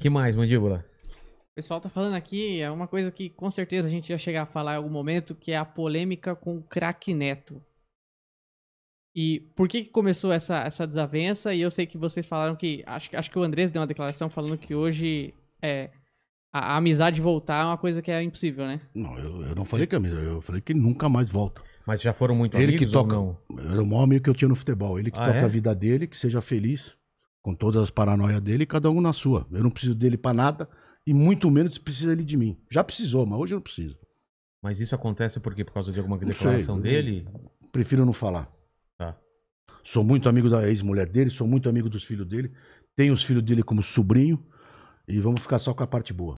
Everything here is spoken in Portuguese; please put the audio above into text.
que mais, mandíbula? O pessoal tá falando aqui, é uma coisa que com certeza a gente ia chegar a falar em algum momento, que é a polêmica com o craque Neto. E por que, que começou essa, essa desavença? E eu sei que vocês falaram que. Acho, acho que o Andrés deu uma declaração falando que hoje é, a, a, amizade voltar é uma coisa que é impossível, né? Não, eu, eu não falei que é amizade, eu falei que nunca mais volta. Mas já foram muito ele amigos que toca, Era o maior amigo que eu tinha no futebol. Ele que ah, toca é? a vida dele, que seja feliz com todas as paranoias dele, cada um na sua. Eu não preciso dele para nada e muito menos precisa ele de mim. Já precisou, mas hoje eu não preciso. Mas isso acontece por Por causa de alguma declaração sei, dele? Prefiro não falar. Tá. Sou muito amigo da ex-mulher dele, sou muito amigo dos filhos dele, tenho os filhos dele como sobrinho e vamos ficar só com a parte boa.